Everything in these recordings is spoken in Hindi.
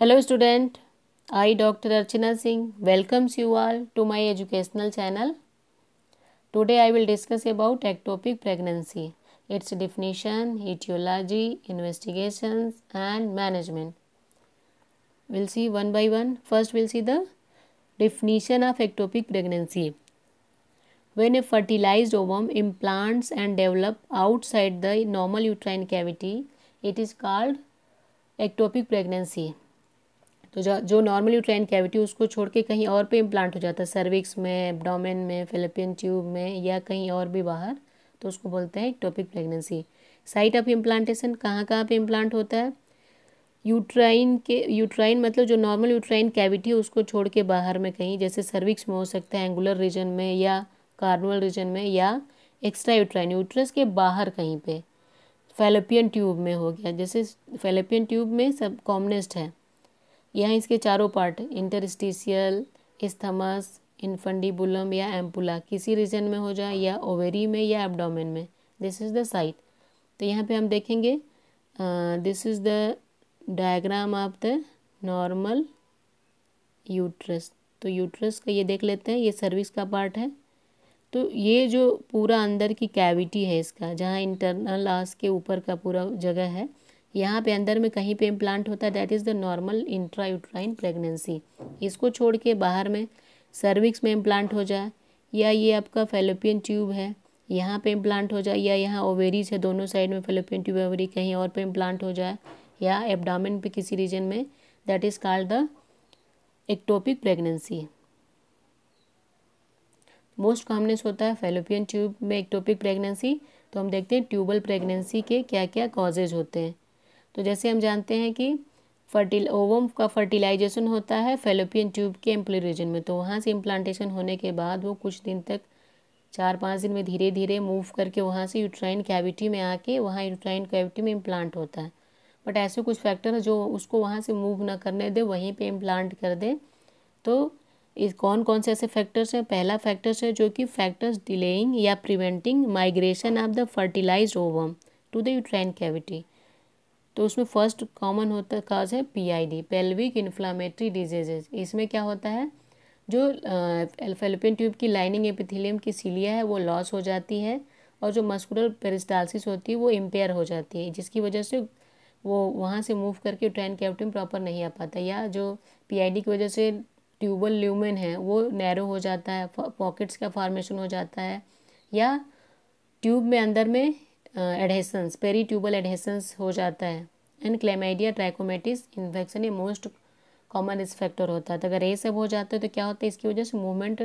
Hello student, I Dr. Archana Singh welcomes you all to my educational channel. Today I will discuss about ectopic pregnancy, its definition, etiology, investigations and management. We'll see one by one. First we'll see the definition of ectopic pregnancy. When a fertilized ovum implants and develop outside the normal uterine cavity, it is called ectopic pregnancy तो जो जो नॉर्मली यूट्राइन कैविटी उसको छोड़ के कहीं और पे इम्प्लांट हो जाता है सर्विक्स में एबडामेन में फिलिपियन ट्यूब में या कहीं और भी बाहर तो उसको बोलते हैं topic pregnancy site of implantation कहाँ कहाँ पे इम्प्लांट होता है यूट्राइन के यूट्राइन मतलब जो नॉर्मल यूट्राइन कैविटी है उसको छोड़ के बाहर में कहीं जैसे सर्विक्स में हो सकता है एंगुलर रीजन में या कार्नवल रीजन में या एक्स्ट्रा यूट्राइन यूट्रस के बाहर कहीं पे फेलोपियन ट्यूब में हो गया जैसे फेलोपियन ट्यूब में सब कॉमनेस्ट है यहाँ इसके चारों पार्ट इंटरस्टिशियल स्थमस इन्फंडीबुलम या एम्पुला किसी रीजन में हो जाए या ओवेरी में या एब्डोमेन में दिस इज़ द साइट तो यहाँ पे हम देखेंगे this is the diagram of the normal uterus तो यूट्रस का ये देख लेते हैं ये सर्विस का पार्ट है तो ये जो पूरा अंदर की कैविटी है इसका जहाँ इंटरनल आस के ऊपर का पूरा जगह है यहाँ पे अंदर में कहीं पे इम्प्लांट होता है that is the normal intrauterine pregnancy इसको छोड़ के बाहर में सर्विक्स में इम्प्लांट हो जाए या ये आपका फेलोपियन ट्यूब है यहाँ पे इम्प्लांट हो जाए या यहाँ ओवेरीज है दोनों साइड में फेलोपियन ट्यूब ओवरी कहीं और पे इम्प्लांट हो जाए या एबडामिन पे किसी रीजन में that is called the ectopic pregnancy most commonest होता है फेलोपियन ट्यूब में एक्टोपिक प्रेगनेंसी तो हम देखते हैं ट्यूबल प्रेगनेंसी के क्या क्या कॉजेज होते हैं तो जैसे हम जानते हैं कि फर्टिल ओवम का फर्टिलाइजेशन होता है फेलोपियन ट्यूब के एम्प्ली रीजन में तो वहाँ से इम्प्लांटेशन होने के बाद वो कुछ दिन तक चार पाँच दिन में धीरे धीरे मूव करके वहाँ से यूट्राइन कैविटी में आके वहाँ यूट्राइन कैविटी में इम्प्लांट होता है बट ऐसे कुछ फैक्टर जो उसको वहाँ से मूव ना करने दे वहीं पे इम्प्लांट कर दे तो इस कौन कौन से ऐसे फैक्टर्स हैं पहला फैक्टर्स है जो कि फैक्टर्स डिलेइंग या preventing migration of the fertilise ovum to the uterine cavity तो उसमें फर्स्ट कॉमन होता काज है पीआईडी पेल्विक इन्फ्लामेटरी डिजीजेज इसमें क्या होता है जो फेलोपियन ट्यूब की लाइनिंग एपिथिलियम की सीलिया है वो लॉस हो जाती है और जो मस्कुलर पेरिस्टालसिस होती है वो इम्पेयर हो जाती है जिसकी वजह से वो वहाँ से मूव करके ट्रेन कैप्टन प्रॉपर नहीं आ पाता या जो पीआईडी की वजह से ट्यूबल ल्यूमेन है वो नैरो हो जाता है पॉकेट्स का फॉर्मेशन हो जाता है या ट्यूब में अंदर में एडहेसन्स पेरी ट्यूबल एडहेसन्स हो जाता है एंड क्लेमाइडिया ट्राइकोमेटिस इन्फेक्शन ये मोस्ट कॉमन रिस्क फैक्टर होता है तो अगर ये सब हो जाता है तो क्या होता है इसकी वजह से मूवमेंट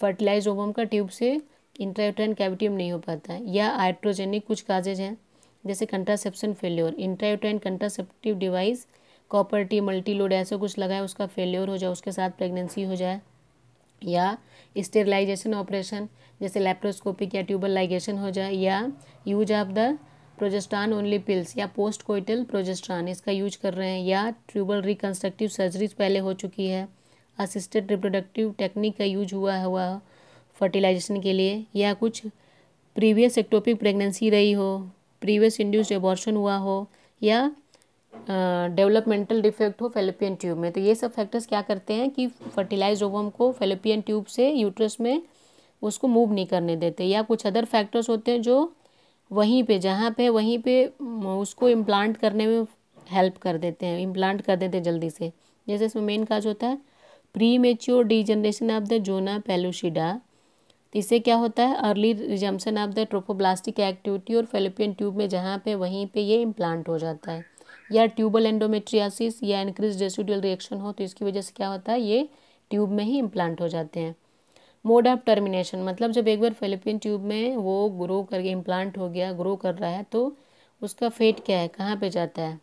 फर्टिलाइज ओवम का ट्यूब से इंट्रायूट्राइन कैविटियम नहीं हो पाता है या आइट्रोजेनिक कुछ काजेज हैं जैसे contraception failure intrauterine contraceptive device copper T multiload ऐसा कुछ लगाए उसका फेल्योर हो जाए उसके साथ प्रेगनेंसी हो जाए या स्टेरलाइजेशन ऑपरेशन जैसे लेप्रोस्कोपिक या ट्यूबल लाइगेशन हो जाए या use of the progesterone only pills या पोस्ट कोइटल प्रोजेस्ट्रॉन इसका यूज कर रहे हैं या ट्यूबल रिकन्स्ट्रक्टिव सर्जरीज पहले हो चुकी है असिस्टेड रिप्रोडक्टिव टेक्निक का यूज हुआ हुआ फर्टिलाइजेशन के लिए या कुछ प्रीवियस एक्टोपिक प्रेगनेंसी रही हो प्रीवियस इंड्यूस्ड एबॉर्शन हुआ हो या डेवलपमेंटल डिफेक्ट हो फेलोपियन ट्यूब में तो ये सब फैक्टर्स क्या करते हैं कि फर्टिलाइज ओवम को फेलोपियन ट्यूब से यूट्रस में उसको मूव नहीं करने देते या कुछ अदर फैक्टर्स होते हैं जो वहीं पे जहाँ पे वहीं पे उसको इम्प्लांट करने में हेल्प कर देते हैं इम्प्लांट कर देते हैं जल्दी से जैसे इसमें मेन काज होता है premature degeneration of the zona pellucida तो इससे क्या होता है early resumption of the trophoblastic activity और फेलोपियन ट्यूब में जहाँ पे वहीं पे ये इम्प्लांट हो जाता है या ट्यूबल एंडोमेट्रियासिस या इनक्रीज रेसिडुअल रिएक्शन हो तो इसकी वजह से क्या होता है ये ट्यूब में ही इम्प्लांट हो जाते हैं मोड ऑफ टर्मिनेशन मतलब जब एक बार फिलिपिन ट्यूब में वो ग्रो करके इम्प्लांट हो गया ग्रो कर रहा है तो उसका फेट क्या है कहाँ पे जाता है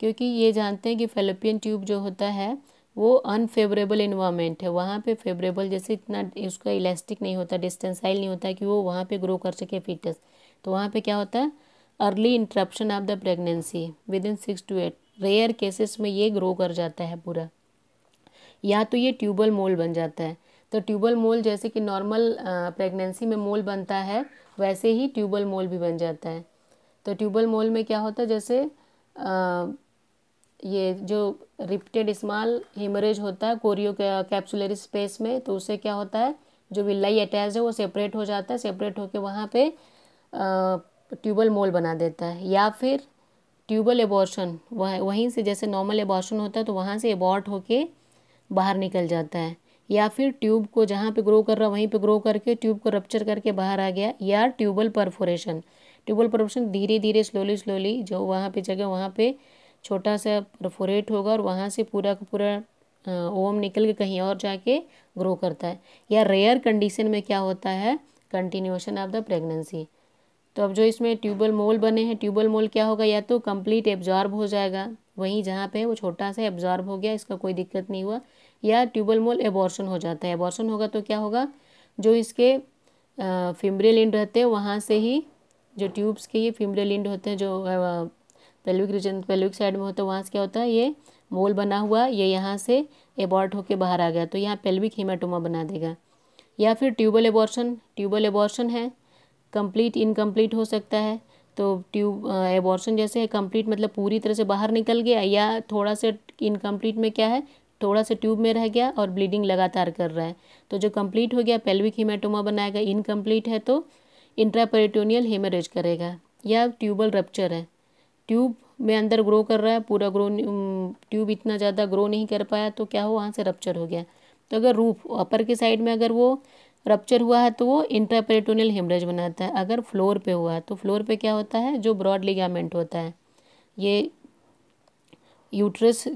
क्योंकि ये जानते हैं कि फिलिपियन ट्यूब जो होता है वो अनफेवरेबल इन्वामेंट है वहाँ पे फेवरेबल जैसे इतना उसका इलास्टिक नहीं होता डिस्टेंसाइल नहीं होता कि वो वहाँ पे ग्रो कर सके फिटस तो वहाँ पे क्या होता है early interruption of the pregnancy within six to eight rare cases में ये ग्रो कर जाता है पूरा या तो ये ट्यूबल मोल बन जाता है तो ट्यूबल मोल जैसे कि नॉर्मल प्रेगनेंसी में मोल बनता है वैसे ही ट्यूबल मोल भी बन जाता है तो ट्यूबल मोल में क्या होता है जैसे आ, ये जो रिप्टेड स्मॉल हेमरेज होता है कोरियो कैप्सुलरी स्पेस में तो उससे क्या होता है जो विल्लाई अटैच है वो सेपरेट हो जाता है सेपरेट होकर वहाँ पे ट्यूबल मोल बना देता है या फिर ट्यूबल एबॉर्शन वह वहीं से जैसे नॉर्मल एबॉर्शन होता है तो वहाँ से एबॉर्ट होके बाहर निकल जाता है या फिर ट्यूब को जहाँ पे ग्रो कर रहा वहीं पे ग्रो करके ट्यूब को रप्चर करके बाहर आ गया या ट्यूबल परफोरेशन ट्यूबल परफोरेशन धीरे धीरे स्लोली स्लोली जो वहाँ पे जगह वहाँ पे छोटा सा परफोरेट होगा और वहाँ से पूरा का पूरा ओम निकल के कहीं और जाके ग्रो करता है या रेयर कंडीशन में क्या होता है कंटिन्यूशन ऑफ द प्रेगनेंसी तो अब जो इसमें ट्यूबल मोल बने हैं ट्यूबल मोल क्या होगा या तो कंप्लीट एब्जॉर्ब हो जाएगा वहीं जहाँ पे वो छोटा सा एब्जॉर्ब हो गया इसका कोई दिक्कत नहीं हुआ या ट्यूबल मोल एबॉर्शन हो जाता है एबॉर्शन होगा तो क्या होगा जो इसके फिमरे इंड रहते हैं वहाँ से ही जो ट्यूब्स के ये फिमरे इंड होते हैं जो पेल्विक रीजन पेल्विक साइड में होता है वहाँ से क्या होता है ये मोल बना हुआ ये यहाँ से एबॉर्ट होकर बाहर आ गया तो यहाँ पेल्विक हीमाटोमा बना देगा या फिर ट्यूबल एबॉर्शन ट्यूबल एबॉर्शन है कंप्लीट इनकम्प्लीट हो सकता है तो ट्यूब एबॉर्शन जैसे है कंप्लीट मतलब पूरी तरह से बाहर निकल गया या थोड़ा से इनकम्प्लीट में क्या है थोड़ा सा ट्यूब में रह गया और ब्लीडिंग लगातार कर रहा है तो जो कंप्लीट हो गया पेल्विक हीमेटोमा बनाएगा इनकम्प्लीट है तो इंट्रापेरिटोनियल हेमरेज करेगा या ट्यूबल रप्चर है ट्यूब में अंदर ग्रो कर रहा है पूरा ग्रो ट्यूब इतना ज़्यादा ग्रो नहीं कर पाया तो क्या हो वहाँ से रप्चर हो गया तो अगर रूफ अपर के साइड में अगर वो रप्चर हुआ है तो वो इंट्रापेरिटोनियल हेमरेज बनाता है अगर फ्लोर पे हुआ है तो फ्लोर पे क्या होता है जो ब्रॉड लिगामेंट होता है ये यूट्रस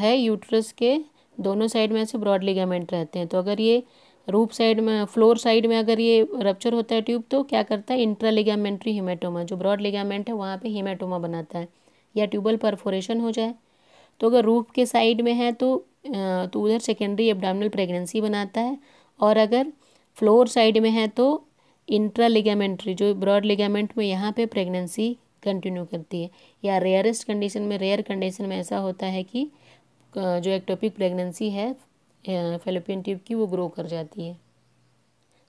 है यूट्रस के दोनों साइड में ऐसे ब्रॉड लिगामेंट रहते हैं तो अगर ये रूप साइड में फ्लोर साइड में अगर ये रप्चर होता है ट्यूब तो क्या करता है इंट्रा लिगामेंट्री हीमेटोमा जो ब्रॉड लिगामेंट है वहाँ पे हीमेटोमा बनाता है या ट्यूबल परफोरेशन हो जाए तो अगर रूप के साइड में है तो तो उधर सेकेंडरी एबडामिनल प्रेगनेंसी बनाता है और अगर फ्लोर साइड में है तो इंट्रा लिगामेंट्री जो ब्रॉड लिगामेंट में यहाँ पे प्रेगनेंसी कंटिन्यू करती है या रेयरेस्ट कंडीशन में रेयर कंडीशन में ऐसा होता है कि जो एक्टोपिक प्रेगनेंसी है फेलोपियन ट्यूब की वो ग्रो कर जाती है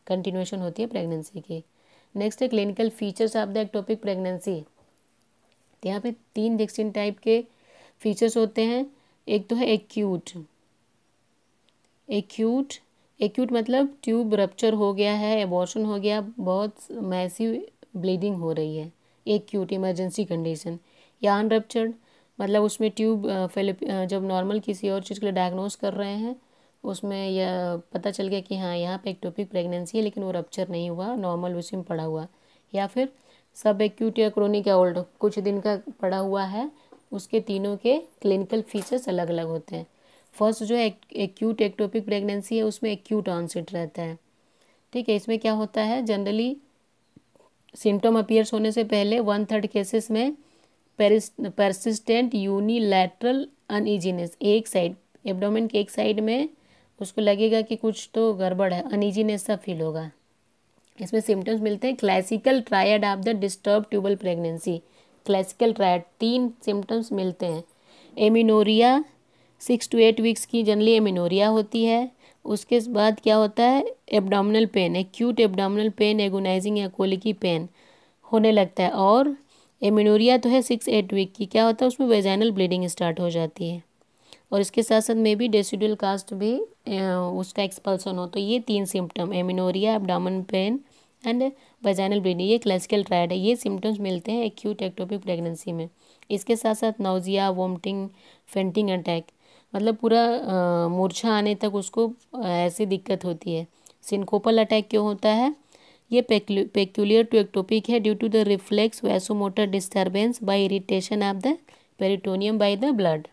कंटिन्यूशन होती है प्रेगनेंसी की नेक्स्ट है clinical features of the ectopic pregnancy यहाँ पे तीन डिक्सिन टाइप के फीचर्स होते हैं एक तो है एक्यूट एक्यूट एक्यूट मतलब ट्यूब रप्चर हो गया है एबॉर्शन हो गया बहुत मैसिव ब्लीडिंग हो रही है एक्यूट इमरजेंसी कंडीशन या अनरप्चर्ड मतलब उसमें ट्यूब फिलिप जब नॉर्मल किसी और चीज़ के लिए डायग्नोस कर रहे हैं उसमें यह पता चल गया कि हाँ यहाँ पे एक टॉपिक प्रेगनेंसी है लेकिन वो रप्चर नहीं हुआ नॉर्मल उसी में पड़ा हुआ या फिर सब एक्यूट या क्रोनिक या ओल्ड कुछ दिन का पड़ा हुआ है उसके तीनों के क्लिनिकल फीचर्स अलग अलग होते हैं फर्स्ट जो एक्यूट एक्टोपिक प्रेगनेंसी है उसमें एक्यूट ऑनसेट रहता है ठीक है इसमें क्या होता है जनरली सिम्टम अपियर्स होने से पहले वन थर्ड केसेस में परसिस्टेंट यूनिलैटरल अनइजीनेस एक साइड एब्डोमेन के एक साइड में उसको लगेगा कि कुछ तो गड़बड़ है अनइजीनेस सा फील होगा इसमें सिम्टम्स मिलते हैं classical triad of the disturb tubal pregnancy classical triad तीन सिम्टम्स मिलते हैं amenorrhoea six to eight weeks की जनरली एमिनोरिया होती है उसके बाद क्या होता है abdominal pain acute abdominal pain agonising या कोलिकी पेन होने लगता है और एमिनोरिया तो है सिक्स एट वीक की क्या होता है उसमें वेजाइनल ब्लीडिंग स्टार्ट हो जाती है और इसके साथ साथ में भी डेसिडुअल कास्ट भी उसका एक्सपल्सन हो तो ये तीन symptom amenorrhoea abdomen pain and vaginal bleeding ये क्लासिकल ट्रायड है ये सिम्टम्स मिलते हैं एक्यूट एक्टोपिक प्रेगनेंसी में इसके साथ साथ नोजिया वोमटिंग फेंटिंग अटैक मतलब पूरा मूर्छा आने तक उसको ऐसी दिक्कत होती है सिंकोपल अटैक क्यों होता है ये पेक्यूलियर टू एक्टोपिक है due to the reflex vasomotor disturbance by irritation of the peritoneum by the blood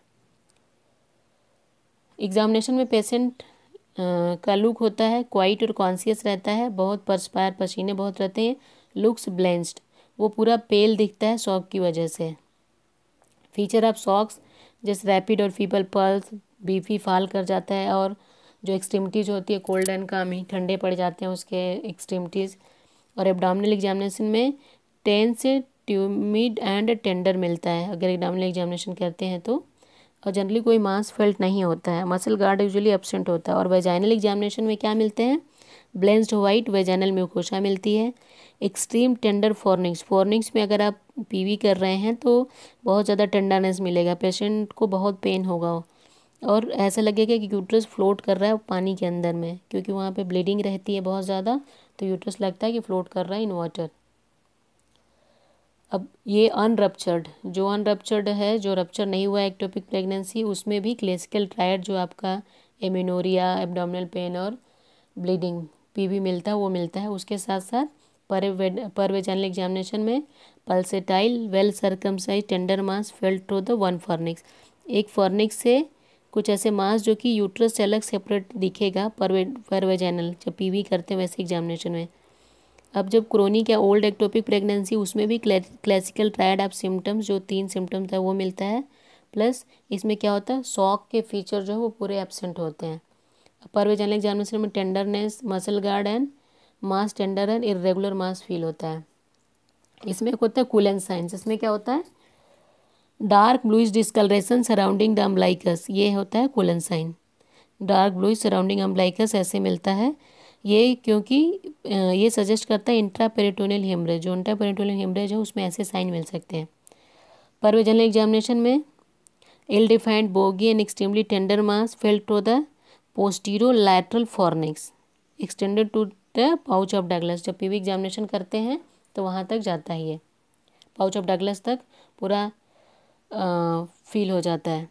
examination में पेशेंट का लुक होता है क्वाइट और कॉन्सियस रहता है बहुत परस्पायर पसीने बहुत रहते हैं लुक्स ब्लेंस्ड वो पूरा पेल दिखता है शॉक की वजह से फीचर ऑफ सॉक्स जैसे रैपिड और फीबल पल्स बीपी फाल कर जाता है और जो एक्सट्रीमिटीज़ होती है कोल्ड एंड काम ही ठंडे पड़ जाते हैं उसके एक्सट्रीमिटीज़ और एबडामिनल एग्जामिनेशन में टेंस से ट्यूमिड एंड टेंडर मिलता है अगर एबडामिनल एग्जामिनेशन करते हैं तो और जनरली कोई मांस फेल्ट नहीं होता है मसल गार्ड यूजुअली एबसेंट होता है और वेजाइनल एग्जामिनेशन में क्या मिलते हैं ब्लेंस्ड वाइट वेजाइनल म्यूकोशा मिलती है एक्सट्रीम टेंडर फॉर्निंग्स फॉर्निंग्स में अगर आप पीवी कर रहे हैं तो बहुत ज़्यादा टेंडरनेस मिलेगा पेशेंट को बहुत पेन होगा और ऐसा लगेगा कि यूट्रस फ्लोट कर रहा है पानी के अंदर में क्योंकि वहाँ पे ब्लीडिंग रहती है बहुत ज़्यादा तो यूट्रस लगता है कि फ्लोट कर रहा है इन वाटर अब ये अनरप्चर्ड जो अनरप्चर्ड है जो रप्चर नहीं हुआ एक्टोपिक प्रेगनेंसी उसमें भी क्लेसिकल ट्रायड जो आपका एमिनोरिया एबडामिनल पेन और ब्लीडिंग पी भी मिलता है वो मिलता है उसके साथ साथ परवेजानल एग्जामिनेशन में pulsatile well circumscribed tender mass felt through the one fornix एक फर्निक्स से कुछ ऐसे मास जो कि यूट्रस से अलग सेपरेट दिखेगा परवे जब जब वी करते हैं वैसे एग्जामिनेशन में अब जब क्रोनिक या ओल्ड एक्टोपिक प्रेगनेंसी उसमें भी क्लासिकल ट्रायड ऑफ सिम्टम्स जो तीन सिम्टम्स है वो मिलता है प्लस इसमें क्या होता है शॉक के फीचर जो है वो पूरे एबसेंट होते हैं जनरल एग्जामिनेशन में tenderness muscle guard and mass tender and irregular mass feel होता है इसमें एक होता है कूलन साइंस इसमें क्या होता है dark bluish discolouration surrounding the umbilicus ये होता है Cullen sign dark bluish surrounding umbilicus ऐसे मिलता है ये क्योंकि ये सजेस्ट करता है इंट्रा पेरिटोनियल हेमरेज जो इंट्रा पेरिटोनियल हेमरेज है उसमें ऐसे साइन मिल सकते हैं वे जनरल एग्जामिनेशन में ill defined boggy and extremely tender mass felt to the posterolateral fornix extended to the pouch of Douglas जब पीवी एग्जामिनेशन करते हैं तो वहाँ तक जाता ही है पाउच ऑफ डगलस तक पूरा फील हो जाता है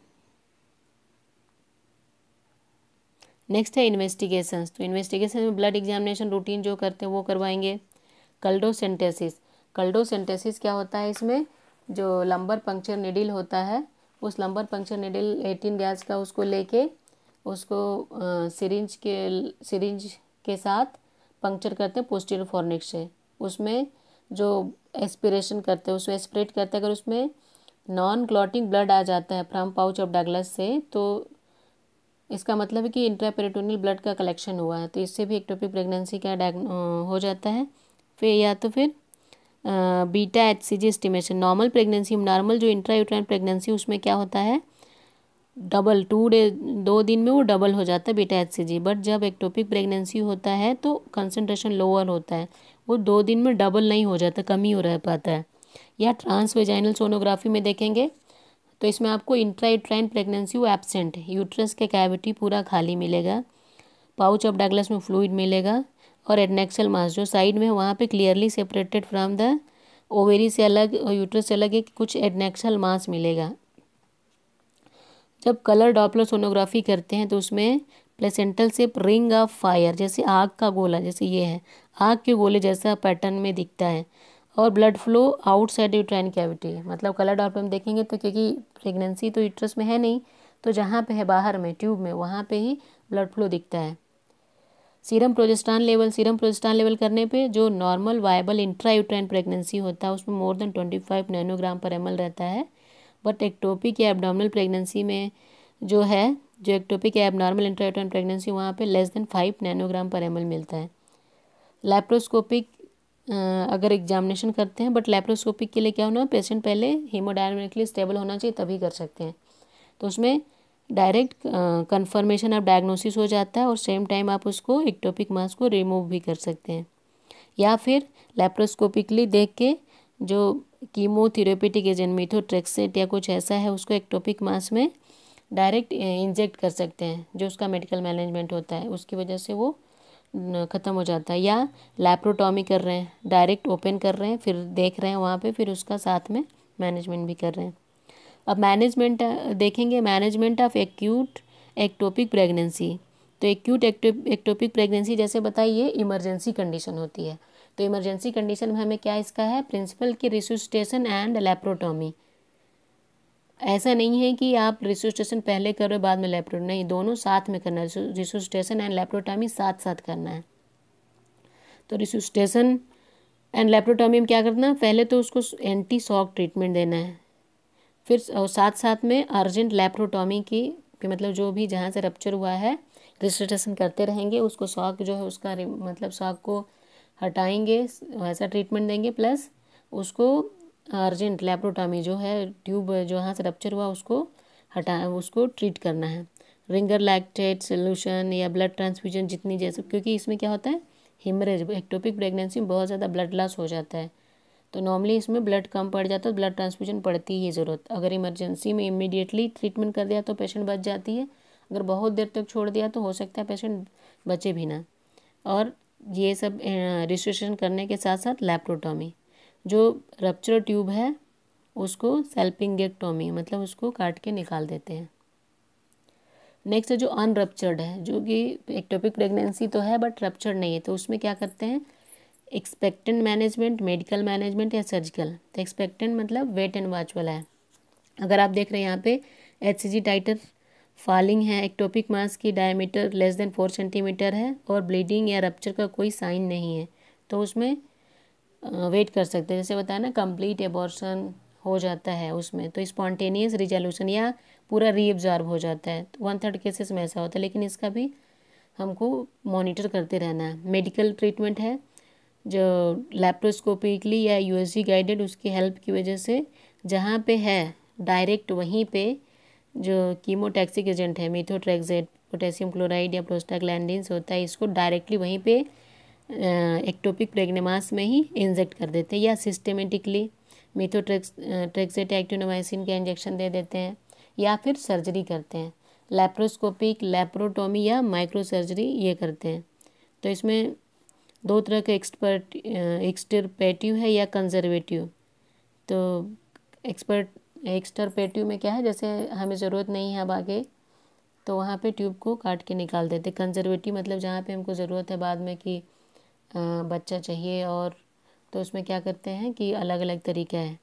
नेक्स्ट है इन्वेस्टिगेशन तो इन्वेस्टिगेशन में ब्लड एग्जामिनेशन रूटीन जो करते हैं वो करवाएंगे कल्डोसेंटेसिस कल्डोसेंटेसिस क्या होता है इसमें जो लंबर पंक्चर निडिल होता है उस lumbar puncture needle eighteen gauge का उसको लेके उसको सिरिंज के सिरिंज के साथ पंक्चर करते हैं पोस्टीरियर फॉर्निक से उसमें जो एस्पिरेशन करते हैं उसमें एस्पिरेट करते हैं अगर उसमें नॉन क्लॉटिंग ब्लड आ जाता है फ्रॉम पाउच ऑफ डगलस से तो इसका मतलब है कि इंट्रापेरिटोनियल ब्लड का कलेक्शन हुआ है तो इससे भी एक्टोपिक प्रेगनेंसी का हो जाता है फिर या तो फिर beta H C G estimation normal pregnancy normal जो इंट्रा यूट्राइन प्रेगनेंसी उसमें क्या होता है डबल टू डे दो दिन में वो डबल हो जाता है beta H C G but जब एक्टोपिक प्रेगनेंसी होता है तो कंसनट्रेशन लोअर होता है वो दो दिन में डबल नहीं हो जाता कम ही हो रह पाता है या ट्रांसवेजाइनल सोनोग्राफी में देखेंगे तो इसमें आपको इंट्राइट्राइन प्रेगनेंसी वो एबसेंट है यूट्रस के कैविटी पूरा खाली मिलेगा पाउच ऑफ डगलस में फ्लूड मिलेगा और एडनेक्सल मास जो साइड में वहाँ पे clearly separated from the ovary से अलग यूट्रस से अलग एक कुछ एडनेक्सल मास मिलेगा जब कलर डॉपलर सोनोग्राफी करते हैं तो उसमें प्लेसेंटल से रिंग ऑफ फायर जैसे आग का गोला जैसे ये है आग के गोले जैसा पैटर्न में दिखता है और blood flow outside uterine cavity मतलब कलर डॉपलर में देखेंगे तो क्योंकि प्रेगनेंसी तो यूट्रस में है नहीं तो जहाँ पे है बाहर में ट्यूब में वहाँ पे ही ब्लड फ्लो दिखता है serum progesterone level serum progesterone level करने पे जो normal viable intrauterine pregnancy होता है उसमें more than twenty five nanogram per M रहता है बट एक्टोपिक या एबनॉर्मल प्रेगनेंसी में जो है जो एक्टोपिक या एबनॉर्मल इंटरटन प्रेगनेंसी वहाँ पे less than five nanogram per M मिलता है लेप्रोस्कोपिक अगर एग्जामिनेशन करते हैं बट लेप्रोस्कोपिक के लिए क्या होना पेशेंट पहले हीमोडायनामिकली स्टेबल होना चाहिए तभी कर सकते हैं तो उसमें डायरेक्ट कंफर्मेशन ऑफ डायग्नोसिस हो जाता है और सेम टाइम आप उसको एक्टोपिक मास्क को रिमूव भी कर सकते हैं या फिर लैप्रोस्कोपिकली देख के जो कीमोथेरेपेटिक एजेंट मिथोट्रेक्सेट या कुछ ऐसा है उसको एक्टोपिक मास में डायरेक्ट इंजेक्ट कर सकते हैं जो उसका मेडिकल मैनेजमेंट होता है उसकी वजह से वो ख़त्म हो जाता है या लैप्रोटॉमी कर रहे हैं डायरेक्ट ओपन कर रहे हैं फिर देख रहे हैं वहाँ पे फिर उसका साथ में मैनेजमेंट भी कर रहे हैं अब मैनेजमेंट देखेंगे management of acute ectopic pregnancy तो एक्यूट एक्टोपिक प्रेगनेंसी जैसे बताइए इमरजेंसी कंडीशन होती है तो इमरजेंसी कंडीशन में हमें क्या इसका है प्रिंसिपल की रिसोसिटेशन एंड लेप्रोटॉमी ऐसा नहीं है कि आप रिसोसिटेशन पहले करो बाद में लेप्रो नहीं दोनों साथ में करना है रिसोसिटेशन एंड लेप्रोटॉमी साथ साथ करना है तो रिसोसिटेशन एंड लेप्रोटॉमी में क्या करना है पहले तो उसको एंटी सॉक ट्रीटमेंट देना है फिर साथ साथ में अर्जेंट लेप्रोटॉमी की कि मतलब जो भी जहाँ से रप्चर हुआ है रिसोसिटेशन करते रहेंगे उसको शॉक जो है उसका मतलब शॉक को हटाएंगे ऐसा ट्रीटमेंट देंगे प्लस उसको अर्जेंट लेप्रोटामी जो है ट्यूब जो यहाँ से रप्चर हुआ उसको हटा उसको ट्रीट करना है रिंगर लैक्टेट सोल्यूशन या ब्लड ट्रांसफ्यूजन जितनी जैसे क्योंकि इसमें क्या होता है हिमरेज एक्टोपिक प्रेगनेंसी में बहुत ज़्यादा ब्लड लॉस हो जाता है तो नॉर्मली इसमें ब्लड कम पड़ जाता है ब्लड ट्रांसफ्यूजन पड़ती ही ज़रूरत अगर इमरजेंसी में इमिडिएटली ट्रीटमेंट कर दिया तो पेशेंट बच जाती है अगर बहुत देर तक छोड़ दिया तो हो सकता है पेशेंट बचे भी ना और ये सब रजिस्ट्रेशन करने के साथ साथ लैप्रोटॉमी जो रप्चर ट्यूब है उसको सेल्पिंगेक्टोमी मतलब उसको काट के निकाल देते हैं नेक्स्ट है जो अनरप्चर्ड है जो कि एक्टोपिक प्रेगनेंसी तो है बट रप्चर्ड नहीं है तो उसमें क्या करते हैं एक्सपेक्टेंट मैनेजमेंट मेडिकल मैनेजमेंट या सर्जिकल तो एक्सपेक्टेंट मतलब वेट एंड वॉच वाला है अगर आप देख रहे हैं यहाँ पे H C G titre falling है एक्टोपिक मास की diameter less than four centimetre है और ब्लीडिंग या रप्चर का कोई साइन नहीं है तो उसमें वेट कर सकते हैं जैसे बताया ना कंप्लीट एबॉर्शन हो जाता है उसमें तो स्पॉन्टेनियस रिजोल्यूशन या पूरा रीअब्जॉर्ब हो जाता है तो वन थर्ड केसेस में ऐसा होता है लेकिन इसका भी हमको मॉनिटर करते रहना है मेडिकल ट्रीटमेंट है जो लैप्रोस्कोपिकली या यूएसजी गाइडेड उसकी हेल्प की वजह से जहाँ पे है डायरेक्ट वहीं पे जो कीमोटैक्सिक एजेंट है मीथोट्रैक्जेट पोटेशियम क्लोराइड या प्रोस्टाग्लैंडिन्स होता है इसको डायरेक्टली वहीं पे एक्टोपिक प्रेग्नेमास में ही इंजेक्ट कर देते हैं या सिस्टेमेटिकली मीथोट्रेक्स ट्रेक्सेट एक्टिनोमाइसिन का इंजेक्शन दे देते हैं या फिर सर्जरी करते हैं लेप्रोस्कोपिक लेप्रोटोमी या माइक्रो सर्जरी ये करते हैं तो इसमें दो तरह के एक्सपर्ट एक्सटरपेटिव है या कंजर्वेटिव तो एक्सपर्ट एक्स्टर पे ट्यूब में क्या है जैसे हमें ज़रूरत नहीं है अब आगे तो वहाँ पे ट्यूब को काट के निकाल देते कंजर्वेटिव मतलब जहाँ पे हमको ज़रूरत है बाद में कि बच्चा चाहिए और तो उसमें क्या करते हैं कि अलग अलग तरीका है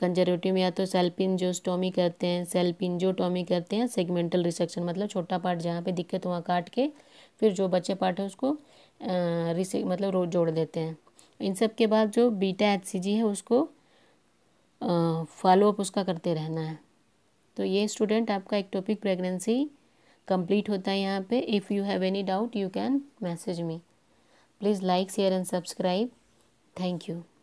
कंजर्वेटिव में या तो सेल्पिन जो स्टोमी करते हैं सेल्पिन जो टोमी करते हैं सेगमेंटल रिसेक्शन मतलब छोटा पार्ट जहाँ पे दिक्कत वहाँ काट के फिर जो बच्चे पार्ट है उसको रिसे मतलब जोड़ देते हैं इन सब के बाद जो बीटा एच है उसको फॉलोअप उसका करते रहना है तो ये स्टूडेंट आपका एक टॉपिक प्रेगनेंसी कंप्लीट होता है यहाँ पे if you have any doubt you can message me please like share and subscribe thank you